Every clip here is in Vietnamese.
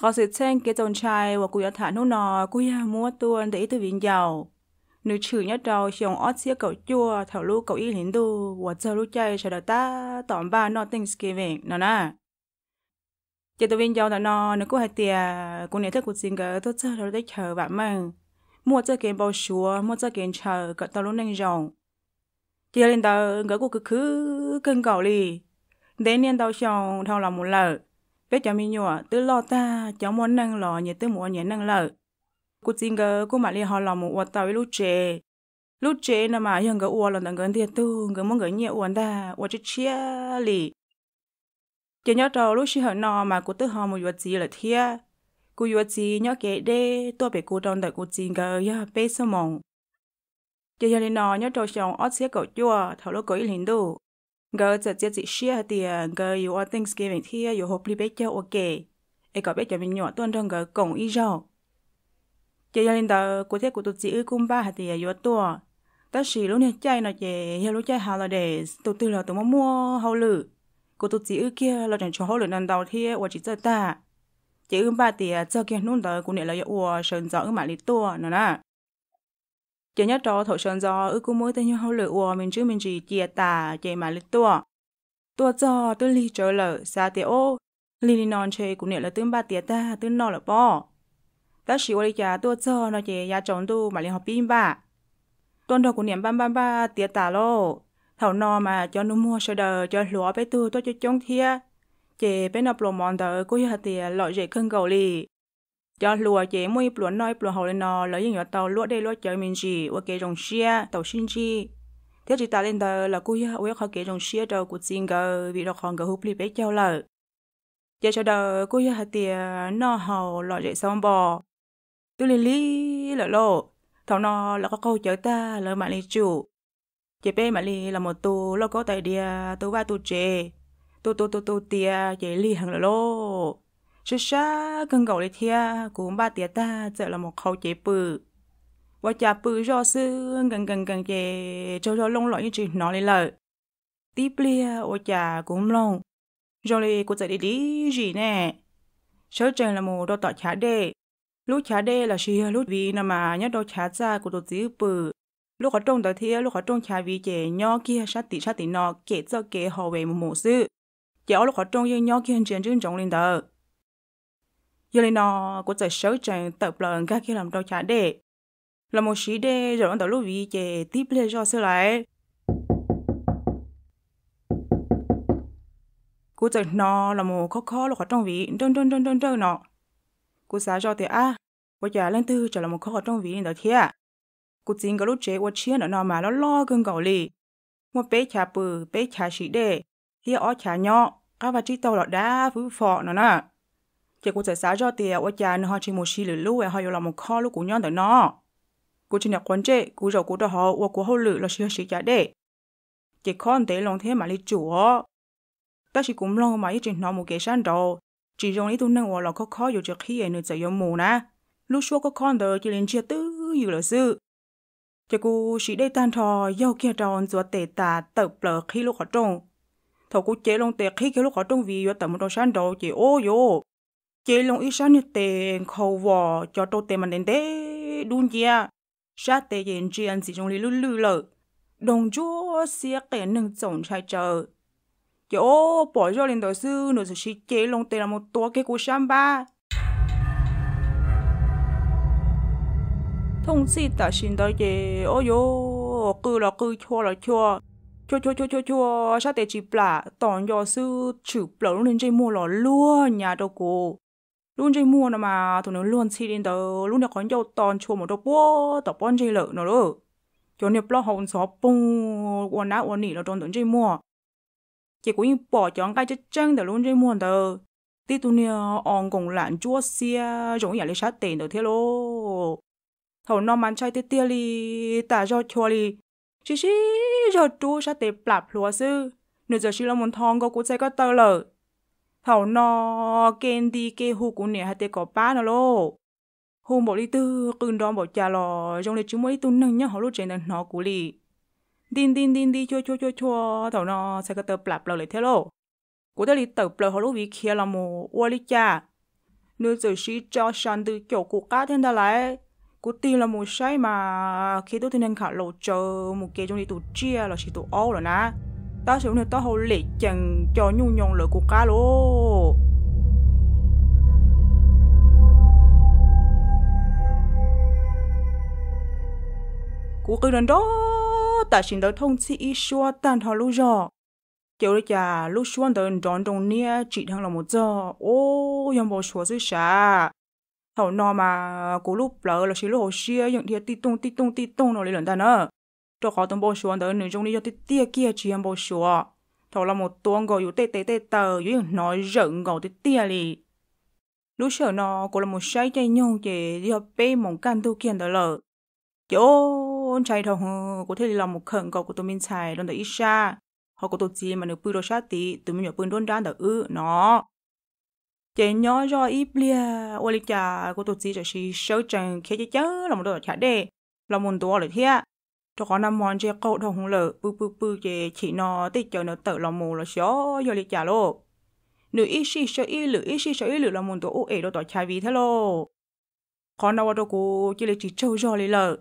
họ sẽ xem cái tồn trai và cô thả nó nọ cô ya mua tuôn để từ viện giàu nếu chữ nhất đầu xong ót xia cậu chua thảo lu cậu y lính đu và giờ lu chơi sẽ đợi ta tóm ba nó thanksgiving nó nè chỉ tôi viên giàu là nó nếu cô hai tiề, cô nhớ thức cô xin gỡ, tôi chơi rồi đấy chờ bạn mình mua chơi game bao xúa mua chơi game chờ cậu tao luôn đang rồng chỉ lên tao gỡ cô cứ cứ cưng cậu đi đến niên đầu xong thao làm một lợi bé cháu mi nhọ tứ lo ta cháu muốn năng lo, nhà tứ muốn nhà năng lợ cô xin gờ cô mà li họ lò một uất với lúc chè lúc chè nà mà hiện gờ uất là đang gần tiệt tu gờ muốn gờ nhẹ uất ta uất chết chia lì chỉ nhớ trâu lúc xí hở nò mà cô tứ họ một uất gì là thia cô uất gì nhớ kể đê tôi bé cô trong đời cô xin gờ nhớ bé sơ mộng chỉ giờ lên nò nhớ trâu xong ót xé cậu chua thầu lúc cậu ít hình đủ ngờ giờ chỉ chỉ share thì ờ, ngờ you are Thanksgiving thì you hope biết cho ok ai có biết cho mình nhỏ tuần trong ngờ cổng ý rồi chỉ là đó của thế của tôi chỉ cung ba hạt thì you ờ, tua ta chỉ lúc này chơi nó chỉ hiểu lúc chơi holidays tôi tư là tôi muốn mua hậu lử của tôi chỉ kia là chẳng cho hậu lử lần đầu thì và ờ, chỉ chơi ta chỉ ưng ba thì cho kia nôn đó cũng để là yêu sơn rõ mà lý tua nữa nè chỉ nhất cho thổ sơn do ư cũng mỗi tên như hậu lửa ua mình chứ mình chỉ chia tà chạy mà lịch tua tua cho tôi ly trở lở xa tiệt ô ly ly non chơi cũng niệm là tương ba tiệt ta tương nọ là bỏ. ta chỉ qua đi trả tua cho nó chỉ ya chồng tu mà liền học pin ba tuần đầu cũng niệm ba ba ba tiệt tà lô thảo nọ mà cho nó mua sơ đờ cho lúa bé tu tôi cho chống thia chỉ bé nọ lồ mòn tờ cô hạt tiệt lọ dễ cưng cầu lì cho lúa chế mui plua nói plua hậu lên nó lấy những tàu lúa đây lúa chơi mình gì và cái rồng xia tàu xin chi thế chỉ ta lên tờ là cô hiếu ôi khó cái rồng xia đâu của xin gờ vì đó còn gờ hụp lì bé cho lợ giờ cho đờ cô hiếu hạt tiền nó hậu lọ dậy xong bò tôi liền lý lợ lộ thảo nó là có câu chơi ta lỡ mạng lý chủ chế bé mạng lý là một tù lo có tài địa tù ba tù chế tù tù tù tù tia chế lý hàng lợ lộ chứ xa cần gầu lấy thia cũng ba tía ta giờ là một khâu chế bự và bự do sư gần gần gần chế cho cho lông lõi như chị nó lấy lời tiếp lia ô chả lông rồi lấy cô đi đi gì nè sở trường là một đôi tọt chả đê lúc chả đê là xì lúc vì nằm mà nhớ đôi chả ra của tổ chức bự lúc ở trong đó thia lúc ở trong chả vì chế nhỏ kia sát tỷ sát tỷ nó kể cho kể họ về một mộ sự lúc ở trong như nhỏ kia chuyện chuyện trong lên đó nó, của giải sáu chẳng tập lần các kia làm đâu trả đề. Là một sĩ đề rồi ông tạo lúc vì chế tiếp lên cho sư lại. Cô chạy nó là một khó khó là khó trong vị, trơn trơn trơn trơn trơn nọ. Cô xá cho thì à, cô trả lên tư trở là một khó khó trong vị đó thế Cô chính cái lúc chế cô chia nó nó mà nó lo cơn cầu lì. Một bé chả bự, bé chả sĩ đề, thì ó chả nhỏ, các vật trí tàu là đá phú phọ nó nè chị cũng sẽ xả cho tiền ở nhà nó họ chỉ một xí lử lú họ yêu là một kho lú của nhau tới nó cô chỉ nhận quan chế cô rồi cô đó họ và cô hậu lử là xí xí giá đấy chị con thế lòng thế mà lý chủ ta chỉ cũng lòng mà ít chuyện nó một cái sản đồ chỉ dùng lý tu năng hòa là khó khó dù trước khi ấy à, nữa sẽ dùng mù nè lúc xưa có con đời chỉ lên chia tư, dù là sự chị cô chỉ đây tan thò yêu kia tròn rồi tệ tà tập bờ khi lúc họ trông thầu cô chế lòng tệ khi cái lúc họ trông vì vô tầm một đồ sản đồ chỉ ô vô chế lòng ít sáng như tề khâu vò cho tô tề mình đến thế đun chia ra tề yên chi ăn gì trong lý lư lư lợ đồng chú xia kẻ nâng tổng trai chờ chỗ bỏ cho lên đời sư nửa sự chi chế lòng tề là một tua cái của sam ba thông si ta xin tới chế ô yo cứ là cứ chua là chua chua chua chua chua chua sao tệ chỉ bả tòn do sư chữ bả luôn lên trên mua lò lúa nhà đâu cô luôn chơi mua nó mà tụi nó luôn xì đến tớ luôn đã có nhiều tòn chua một đọc bố tỏ bọn chơi lợ nó đó cho nên lo hồn xó bông quần áo quần nỉ nó tròn tụi chơi mua chỉ cũng bỏ chọn cái chất chân tớ luôn chơi mua tớ tí tụi nó ong cùng lạn chua xia giống như là sát tiền tớ thế lô thầu nó mang chơi tê tê li ta cho chua li chỉ chỉ cho chú sát tiền plap lúa sư nửa giờ chỉ là muốn thong có cú chơi có tơ lợ thảo nó kên đi kê hù cũng nè hạt tê có ba nó lô hù một đi tư cưng đo một trà lò trong lịch chúng mới tu nâng nhá họ lúc trên nâng nó cú lì din din din đi chua chua chua chua thảo nó sẽ có tờ plap lò lại thế lô cú tờ lì tờ plap họ lúc vì kia là mù ua lì cha nữ tử sĩ cho sàn từ chỗ cụ cá thêm ta lại cụ tin là một sai mà khi tôi thì nên khả lộ chờ một cái trong đi tụ chia là chỉ tụ ô rồi nè ta ta hầu 따홀리 chẳng cho nhu nhong lỡ của cá lô của cái lần đó ta xin đỡ thông chi ít xua tan thò lũ giò kiểu là chả lũ xua đỡ đón đồng nia chỉ thằng là một giờ ô yam bò xua dưới xả thầu nọ mà cố lúc lỡ là xí lỗ hồ xia những thiệt tí tung tí tung tí tung nó lên lần ta nữa cho khó tông bố xuống tới nữ trong đi cho tia kia chỉ em bố xuống thầu là một tuần gọi yếu tê tê tê tờ yếu nói rợn gọi tê tia lì lũ sợ nó cô là một sai chơi nhau chỉ đi học bê mong can tu kiện đó lợ chỗ chạy thầu có thể là một khẩn cầu của tôi mình chạy đơn tới ít xa họ có tổ chức mà được bưu đồ sát tí tụi mình nhỏ bưng đơn đan đỡ ư nó chế nhỏ do ít bia ô lý cha của tổ chức chỉ sơ chẳng khi chế chớ là một đồ chả đề là một đồ lời thiệt cho con năm món chơi câu thằng hùng lợ bư bư bư chơi chỉ nó tết chơi nó tự lòng mù là xó giờ lịch trả lô nữ ít xí sợ ít lử ít xí sợ ít lử lòng mù tổ ô ế đồ tỏ chai vì thế lô con nào đó cô chỉ là chỉ trâu giờ lịch lợ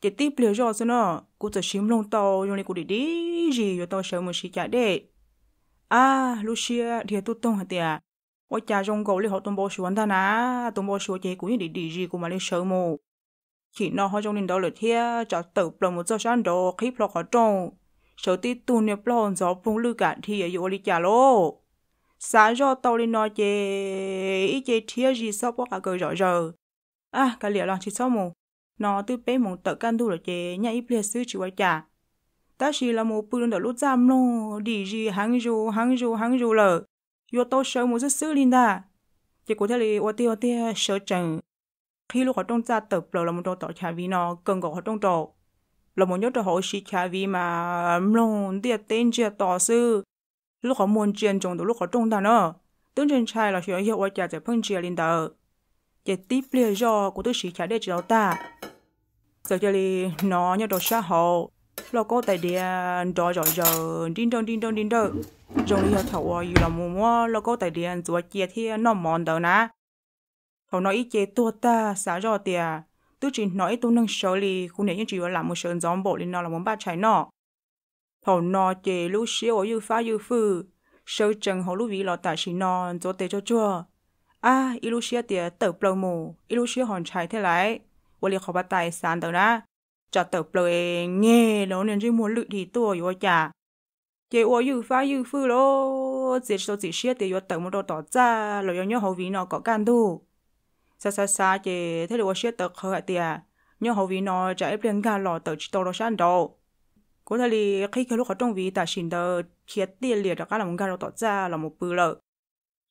chỉ tiếp liệu giờ xí nó cô chỉ xím lông tàu rồi này cô đi đi gì rồi tàu sợ mình xí trả đệ à Lucia thì tôi tông hả ná, đi gì mà tiệt 我家中狗哩好东包说，但呐东包说这姑娘的地址，姑妈哩什么？khi nó họ trong linh đó lượt thia cho tự bờ một do sáng đó khi bờ họ trong sau tí tu nhập bờ hòn gió phong lưu cả thì ở chỗ đi trả lô xã do tàu lên nói chê ý chê thia gì sắp quá cả cười rõ rờ à cái liệu là chỉ sao mù nó tư bé mong tự can thu là chê nhà ít liệt sư chỉ quay trả ta chỉ là một bữa đó lúc giam nô, đi gì hàng dù hàng dù hàng dù lờ yo tàu sợ một rất sư linh ta chỉ có thể là ô tiêu ô tiêu sợ chẳng khi lúc họ trong gia tập là một trong tờ cha vi nó cần gọi họ trong tờ, là một nhóm trong họ sĩ cha vi mà luôn đi tên chưa tổ sư lúc họ muốn chuyện trong đó lúc họ trong đó nữa tướng trên chai là chuyện hiệu quả trả sẽ phân chia lên tờ chỉ tiếp liền do của tôi sĩ cha để chỉ ta giờ cho đi nó nhớ trong xã hội là có tại địa đó rồi giờ đinh đông đinh đông đinh đông trong đi học thầu ở là mua mua là có tại địa rồi chia thì nó mòn tờ nè họ nói chế tua ta xả do tiệt tôi chỉ nói tôi nâng sơ li khu này những chỉ làm một sớm gióng bộ lên nó là muốn ba trái nọ họ nói chế lúc xíu ở dư phá dư phư sơ chân họ lúc vị lọ tạ xì nọ cho tê cho chua à ít lúc xíu tiệt tờ plơ mù ít lúc xíu hòn trái thế lại 我哩好把大山的啦，这都不会 nghe，老年人莫绿地多有家，结果又发又富咯，这都这些的要等不到大家，老要要好为那个干多。sa sa sa chị thấy được xét tật hơi tiền nhưng hầu vì nó trả ép liền gà lò tờ chỉ tàu đó sáng đầu Cô thể là khi cái lúc ở trong vì ta xin tờ kia tiền liệt đó cả là một gà lò tỏ ra là một bự lợ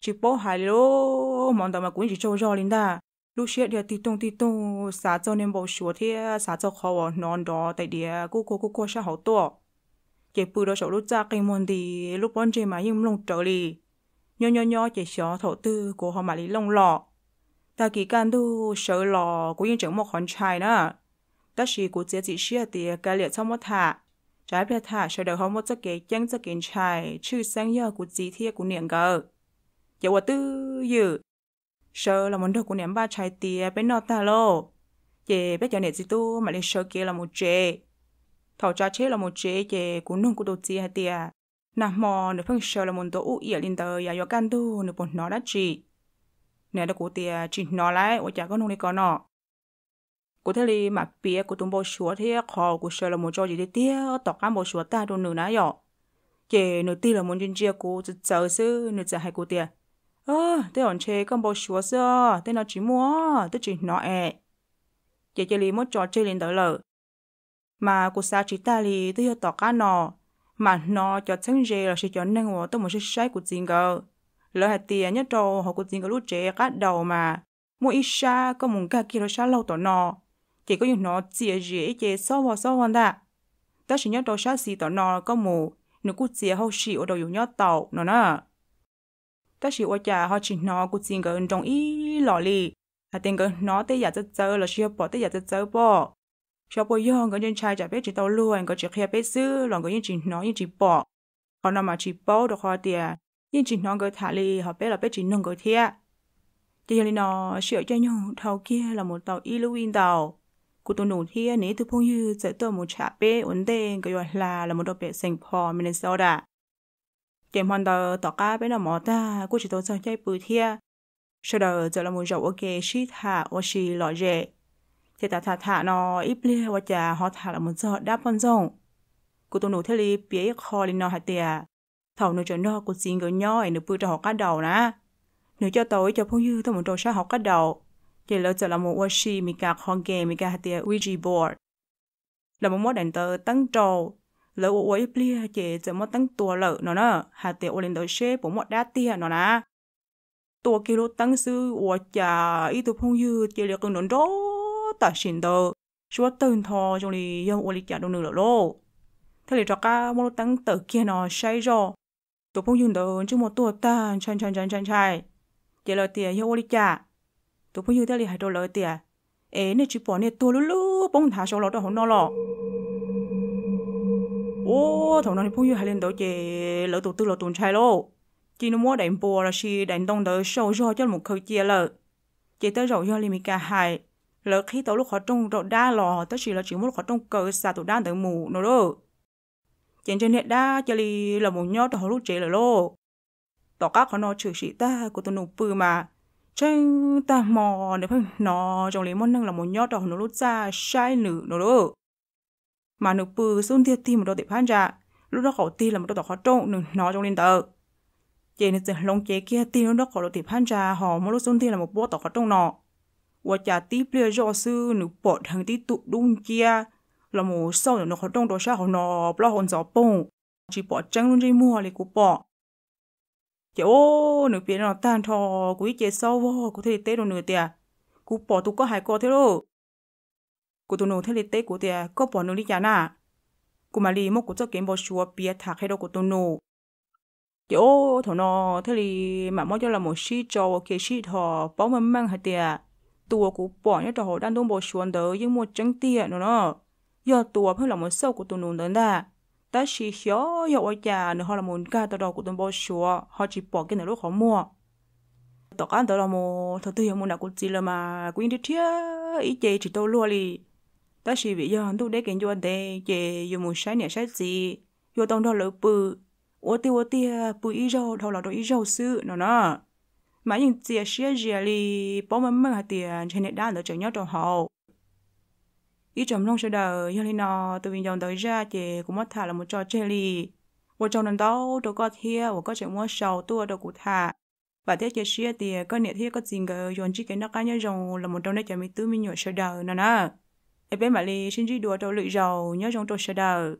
chỉ bố hai lô mong tờ mà cũng chỉ cho cho lên ta lúc xét địa tí tông tí tông sa cho nên bầu số thế sa cho khó non đó tại địa cô cô cô cô sa hậu to chỉ bự đó sổ lúc ra cái môn thì lúc bọn chị mà nhưng lông trở đi nhỏ nhỏ nhỏ chỉ xóa thổ tư của họ mà lấy lông lọ แต่กี่การดูเฉลหลอกูยังจังมกหอนชายนะแต่สีกูเจ๊จีเชียเตียกาเลียช่ามดะาจ่ายเพียถาเฉลเดหมดจะเกยยังจะเกินชายชื่อแซงยออกูจีเทียกูเหนียงเกออย่าว่าตื้อยู่เชอละมันเดกูเหนียงบ้าชายเตียเป็นนอตาโลเย่เป็นจาเนจิตู้มาเลยเชอเกลามูเจเ้าจ่เชละมูเจเย่กูนุ่งกูดูจีให้เตียนะมอหนเพิ่งเชอละมันตัวอุ่อียลินเตอร์อย่ายกันดูหนปนนอละจี nè đó cụ thì chỉ nó lại ở chả có nông đi có nọ cụ thế li mà bia cụ tụng bò sủa thì khó cụ sợ là một cho gì thì tiếc, tọt cá bò sủa ta đồ nửa nãy rồi chị nửa tiếc là muốn chân chia cụ chỉ chờ sư nửa chờ hai cụ tiền ơ thế còn chê con bò sủa xưa thế nó chỉ mua thế chỉ nó ẹ chị chơi li mất trò chơi lên tới lợ mà cụ sa chỉ ta li thế tọt cá nọ mà nó cho chân dê là sẽ cho nên vào tôi một sẽ sai của tiền cơ lỡ hạt tiền nhất trâu họ cũng chính có lúc trẻ cắt đầu mà mua ít xa có muốn cả kia nó xa lâu tổ nọ chỉ có những nó chia rễ chế so vào so hơn ta ta chỉ nhất trâu xa xì tổ nọ có mù nếu cứ chia hậu xì ở đầu dùng nhất tàu nó nè ta chỉ ở nhà họ chỉ nó cũng chính có trong ý lọ lì hạt tiền có nó tới giờ tới giờ là chưa bỏ tới giờ tới giờ bỏ cho bố yong có những trai chả biết chỉ tàu luôn có chỉ khi biết xứ lòng có những chỉ nói những chỉ bỏ còn nó mà chỉ bỏ được hoa tiền ยิ่งจีนน้องก็ถ่ายเลยหอบไปเราเปจีนน้องก็เทียเจียงลีนอเสียวจียงงเท่าเกี้ยเราหมดเต่าอีลูวินเต่ากูตัวหนูเทียนี่ทุกพงยืดเจะตัวหมูฉาเป้อุ่นเด้งก็ย้อนลาเราหมดเป็ดเซ็งพอมินิโซดาเจมฮอนเตอร์ต่อก้าเปหนอหมอตากูจตัีโตงใจปืนเทียเชิดเออจะเราหมดจบโอเคชีท่าโอชีลอยเจเจตตาถาหนออิปเลียวจะฮอตถาละมุนจอดดับปนจงกุตัวหนูเทลีเปียคอลินนอหัเตีย thầu nó cho nó của xin gọi nhoi nó bự cho họ cá đầu nè nó cho tối cho phong dư thôi một trò sao họ cá đầu chỉ lỡ cho là một washi mi cả con game mi cả hạt tiệt ouija board là một món đèn tờ tăng trâu, lỡ ô ô plia chỉ cho một tăng tua lỡ nó nè hạt tiệt ô lên tới shape của một đá tia nó nè tua kia lô tăng sư ô chả ít tụ phong dư chỉ lỡ cưng đón đó ta xin tờ chúa tên thò trong lì yêu ô lì chả đâu nửa lỡ thế là cho cả món tăng tờ kia nó sai rồi tôi phong dùng đồ chứ một tuột ta chăn chăn chăn chăn chai chỉ là tiền hiệu lý cha tôi phong dùng ta lì hai đồ lời tiền ế nè chỉ bỏ nè tôi lú lú bông thả số lọ đó hồn nó lọ ô thằng nó thì phong yêu hai lên đồ chè lỡ tụt tư lỡ tụt chai lô chỉ nó mua đánh bùa là xì đánh đông đỡ sâu do cho một khẩu chia lợ chỉ tới rồi do lì mì cả hai lỡ khi tao lúc họ trông rộ đa lò tới chỉ là chỉ muốn họ trông cờ xa tụi đa tới mù nó rồi trên trên hiện đã cho li là một nhót họ lúc chế là lô tỏ các họ nó chửi sĩ ta của tôi nụ bự mà tranh ta mò để phải nó trong lấy món năng là một nhót đó nó lúc ra sai nữ nó đó mà nữ bự xuống thiệt thì một đôi để phan ra lúc đó họ ti là một đôi tỏ họ trộn nữ nó trong lên tờ chế nên sẽ lông chế kia ti lúc đó họ đôi để phan ra họ một lúc xuống thiệt là một bố tỏ họ trộn nọ và chả ti bây giờ sư nữ bột hàng ti tụ đun chia là mù sau nó khó đông đồ xa hồn nọ, bỏ hồn gió bông chỉ bỏ trắng luôn dây mua lại cú bỏ kiểu ô nửa biến nó tan thò cú ít chế sau vô cú thấy tết đồ nửa tiệt cú bỏ tụ có hai co thế đâu cú tụ nổ thấy tết cú tiệt có bỏ nửa đi chán nà. cú mà lì mốc cú cho kiếm bỏ chùa bia thạc hay đâu cú tụ nổ ô, thằng nó thế thì mà mỗi cho là một xí cho kê xí thò bỏ mà măng hạt tiệt tụ cú bỏ nhớ trò hồ đang đông bỏ xuống đỡ nhưng mua trắng tiệt nữa nọ giờ tuổi, phải là một sâu của tụi nụ nữa nè ta chỉ hiểu giờ ở nhà nữa họ là muốn cả tao đó của tụi bao sủa họ chỉ bỏ cái này lúc họ mua tao ăn tao là một thật tự hiểu muốn đã cũng chỉ là mà cũng đi thía ý chế chỉ tao luôn đi ta chỉ vì giờ tụi đấy cái gì đấy chị giờ muốn sáng nhà sáng gì giờ tao đó lỡ bự ô tiêu ô tiêu bự ý rau thâu là đồ ý rau sư nó nó mà những chị sẻ gì li bỏ mà mình hạt tiền trên nền đa lỡ trở nhau trong hậu ý chấm long sẽ đờ giờ thì nó từ bình tới ra chị cũng mất thả là một trò chơi lì một trong lần đó tôi có thia và có chuyện mua sầu tua tôi cũng thả và thế chị xia thì có nhiệt thiết có gì cái dọn chỉ cái nó cá nhân dòng là một trong đấy chả mi tư mi nhỏ sẽ đờ nè em bé mà lì chỉ đùa tôi lụy dầu nhớ trong tôi sẽ đờ